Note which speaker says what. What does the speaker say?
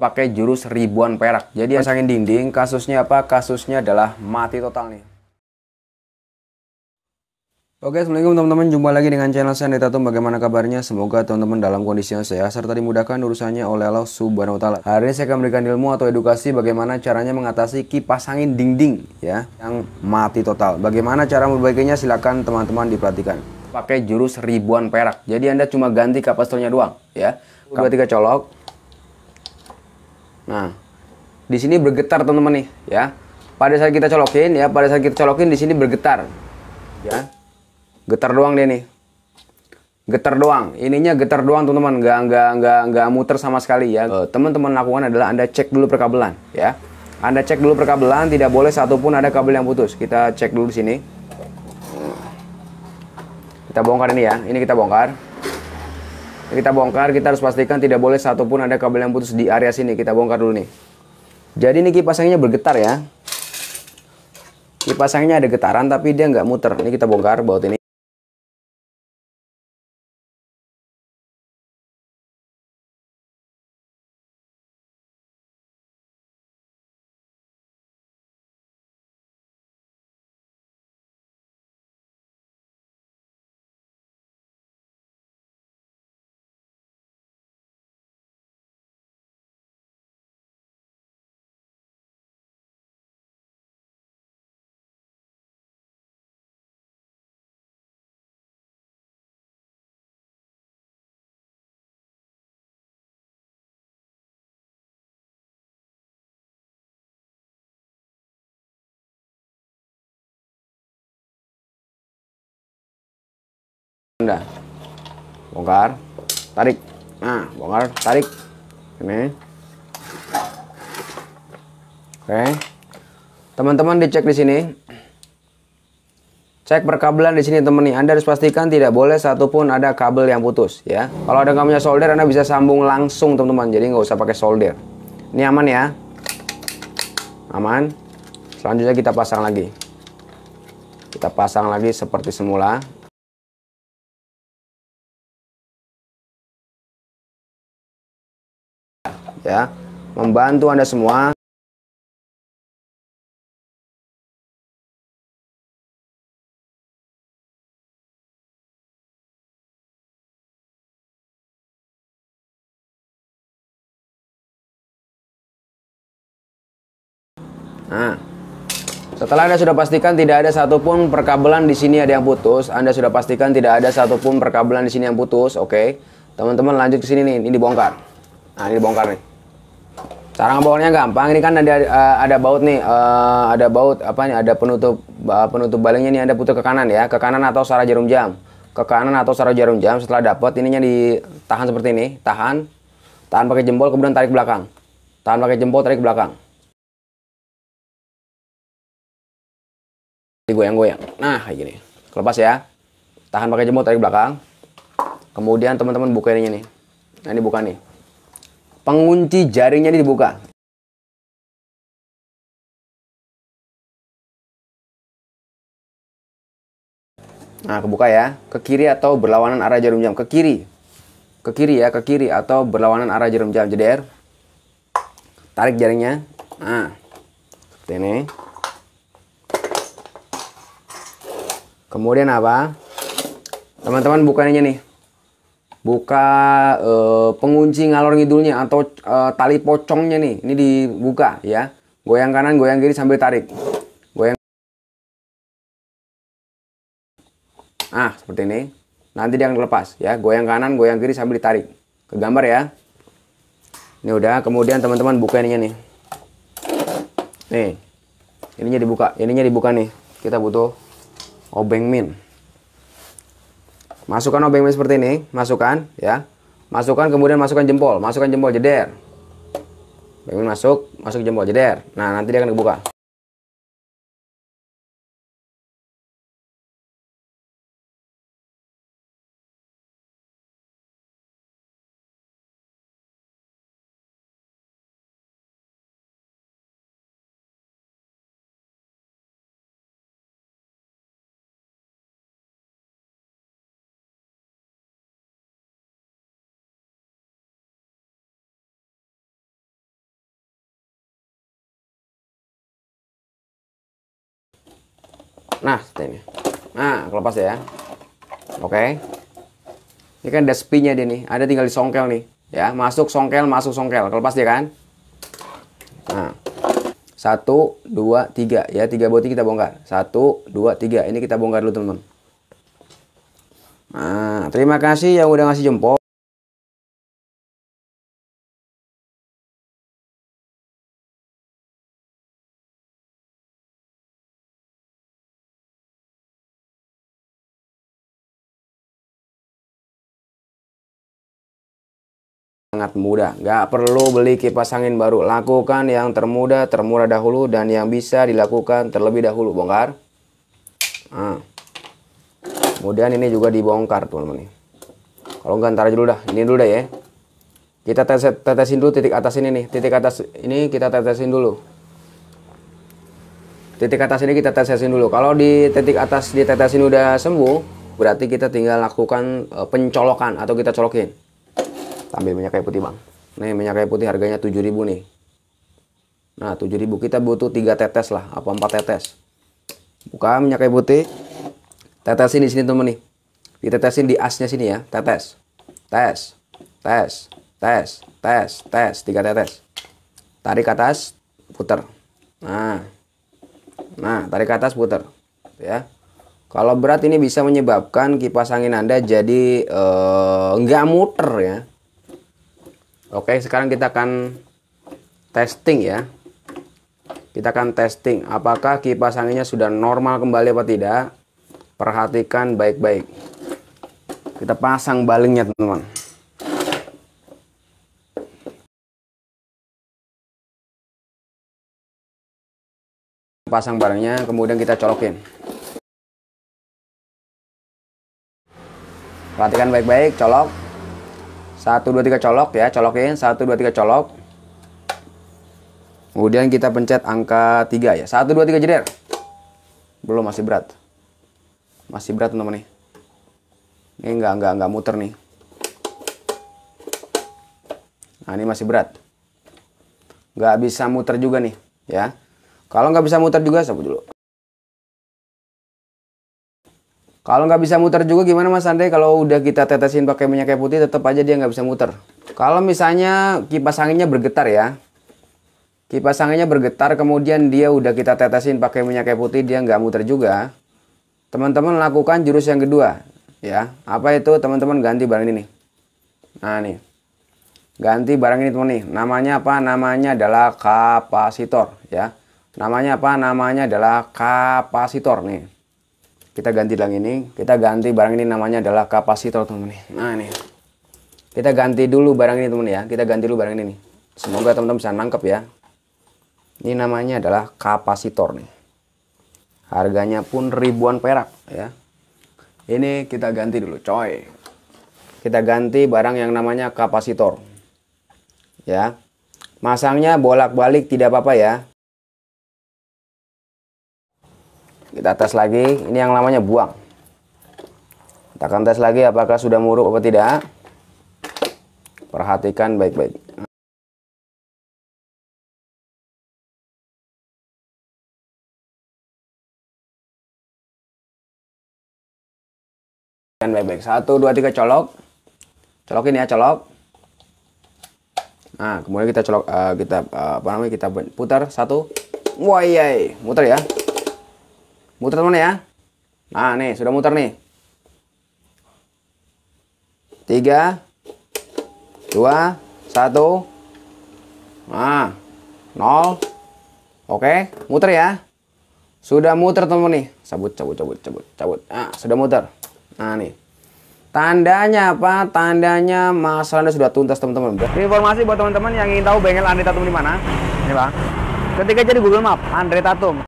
Speaker 1: pakai jurus ribuan perak. Jadi yang dinding, kasusnya apa? Kasusnya adalah mati total nih. Oke, Assalamualaikum teman-teman. Jumpa lagi dengan channel saya Neta Tum. Bagaimana kabarnya? Semoga teman-teman dalam kondisi yang sehat serta dimudahkan urusannya oleh Allah Subhanahu wa taala. Hari ini saya akan memberikan ilmu atau edukasi bagaimana caranya mengatasi kipas angin dinding ya yang mati total. Bagaimana cara memperbaikinya? Silakan teman-teman diperhatikan. Pakai jurus ribuan perak. Jadi Anda cuma ganti kapasitornya doang ya. Dua tiga colok, Nah, di sini bergetar teman-teman nih, ya. Pada saat kita colokin ya, pada saat kita colokin di sini bergetar. Ya. Getar doang dia nih. Getar doang. Ininya getar doang teman-teman, nggak nggak nggak nggak muter sama sekali ya. Teman-teman lakukan adalah Anda cek dulu perkabelan, ya. Anda cek dulu perkabelan, tidak boleh satupun ada kabel yang putus. Kita cek dulu di sini. Kita bongkar ini ya. Ini kita bongkar kita bongkar kita harus pastikan tidak boleh satupun ada kabel yang putus di area sini kita bongkar dulu nih jadi ini kipas anginnya bergetar ya
Speaker 2: kipas anginnya ada getaran tapi dia nggak muter ini kita bongkar baut ini bongkar tarik nah bongkar tarik ini
Speaker 1: oke teman-teman dicek di sini cek perkabelan di sini teman nih anda harus pastikan tidak boleh satupun ada kabel yang putus ya kalau ada kamunya solder anda bisa sambung langsung teman-teman jadi nggak usah pakai solder ini aman ya aman selanjutnya kita pasang lagi
Speaker 2: kita pasang lagi seperti semula ya membantu Anda semua Nah, setelah Anda
Speaker 1: sudah pastikan tidak ada satupun perkabelan di sini ada yang putus, Anda sudah pastikan tidak ada satupun perkabelan di sini yang putus, oke. Okay. Teman-teman lanjut ke sini nih, ini dibongkar. Nah, ini dibongkar nih. Cara ngebolnya gampang. Ini kan ada uh, ada baut nih, uh, ada baut apa nih, ada penutup uh, penutup balingnya nih Anda putar ke kanan ya, ke kanan atau sarah jarum jam. Ke kanan atau sarah jarum jam setelah dapat ininya ditahan seperti ini, tahan. Tahan pakai jempol kemudian tarik belakang.
Speaker 2: Tahan pakai jempol tarik belakang. digoyang-goyang. Nah, kayak gini. lepas ya. Tahan pakai jempol tarik belakang. Kemudian teman-teman buka ininya nih. Nah, ini buka nih. Pengunci jaringnya ini dibuka. Nah, kebuka ya. Ke kiri atau berlawanan
Speaker 1: arah jarum jam. Ke kiri. Ke kiri ya, ke kiri atau berlawanan arah jarum jam. jdr, Tarik jaringnya. Nah, seperti ini. Kemudian apa? Teman-teman bukannya nih buka e, pengunci ngalor ngidulnya atau e, tali pocongnya nih ini dibuka ya goyang kanan goyang kiri sambil tarik goyang ah seperti ini nanti dia akan lepas ya goyang kanan goyang kiri sambil ditarik ke gambar ya ini udah kemudian teman-teman buka ininya nih nih ininya dibuka ininya dibuka nih kita butuh obeng min Masukkan obeng seperti ini, masukkan ya. Masukkan kemudian masukkan jempol, masukkan jempol jeder.
Speaker 2: Obeng masuk, masuk jempol jeder. Nah, nanti dia akan dibuka Nah, ini. Nah, aku lepas ya. Oke.
Speaker 1: Ini kan ada spinya dia nih. Ada tinggal di songkel nih. Ya, masuk songkel, masuk songkel. Kelepas dia kan. Nah. Satu, dua, tiga. Ya, tiga boti kita bongkar.
Speaker 2: Satu, dua, tiga. Ini kita bongkar dulu teman-teman. Nah, terima kasih yang udah ngasih jempol. sangat mudah. nggak perlu beli kipas
Speaker 1: angin baru. Lakukan yang termudah, termurah dahulu, dan yang bisa dilakukan terlebih dahulu. Bongkar. Nah. Kemudian ini juga dibongkar, teman-teman. Kalau nggak ntar dulu dah. Ini dulu dah ya. Kita tes tetesin dulu titik atas ini nih. Titik atas ini kita tetesin dulu. Titik atas ini kita tetesin dulu. Kalau di titik atas ditetesin udah sembuh, berarti kita tinggal lakukan e, pencolokan atau kita colokin ambil minyak kayu putih bang nih minyak kayu putih harganya 7000 nih nah 7000 kita butuh 3 tetes lah apa 4 tetes buka minyak kayu putih tetesin di sini temen nih ditetesin di asnya sini ya tetes tes tes tes tes tes tiga tetes tarik ke atas putar nah nah tarik ke atas putar ya kalau berat ini bisa menyebabkan kipas angin anda jadi eh, nggak muter ya Oke, sekarang kita akan testing ya. Kita akan testing apakah kipas anginnya sudah normal kembali atau tidak. Perhatikan baik-baik. Kita
Speaker 2: pasang balingnya, teman-teman. Pasang balingnya, kemudian kita colokin. Perhatikan
Speaker 1: baik-baik, colok. 1, 2, 3 colok ya, colokin. 1, 2, 3 colok. Kemudian kita pencet angka 3 ya. 1, 2, 3 jeder. Belum, masih berat. Masih berat teman-teman nih. Ini nggak, enggak, enggak muter nih. Nah, ini masih berat. Nggak bisa muter juga nih, ya. Kalau nggak bisa muter juga, sabu dulu. Kalau nggak bisa muter juga gimana Mas Andre kalau udah kita tetesin pakai minyak kayu putih tetap aja dia nggak bisa muter. Kalau misalnya kipas anginnya bergetar ya. Kipas anginnya bergetar kemudian dia udah kita tetesin pakai minyak kayu putih dia nggak muter juga. Teman-teman lakukan jurus yang kedua ya. Apa itu teman-teman ganti barang ini Nah nih. Ganti barang ini teman nih. Namanya apa? Namanya adalah kapasitor ya. Namanya apa? Namanya adalah kapasitor nih kita ganti dalam ini kita ganti barang ini namanya adalah kapasitor teman-teman nah ini kita ganti dulu barang ini teman ya kita ganti dulu barang ini nih semoga teman-teman bisa nangkep ya ini namanya adalah kapasitor nih harganya pun ribuan perak ya ini kita ganti dulu coy kita ganti barang yang namanya kapasitor ya masangnya bolak-balik tidak apa-apa ya kita tes lagi ini yang namanya buang kita akan tes lagi apakah sudah
Speaker 2: muruk atau tidak perhatikan baik-baik dan baik-baik satu dua tiga colok colokin ya colok nah kemudian kita colok uh,
Speaker 1: kita uh, apa namanya kita putar satu wah iya, iya. muter ya Muter teman ya. Nah, nih, sudah muter nih. Tiga, dua, satu. Nah, nol. Oke, muter ya. Sudah muter teman nih. Cabut, cabut, cabut, cabut, cabut. Nah, sudah muter. Nah, nih. Tandanya apa? Tandanya masalah Anda sudah tuntas teman-teman. Informasi buat teman-teman yang ingin tahu bengkel Andre Tatum di mana. Ini Bang. Ketika jadi Google Map, Andre Tatum.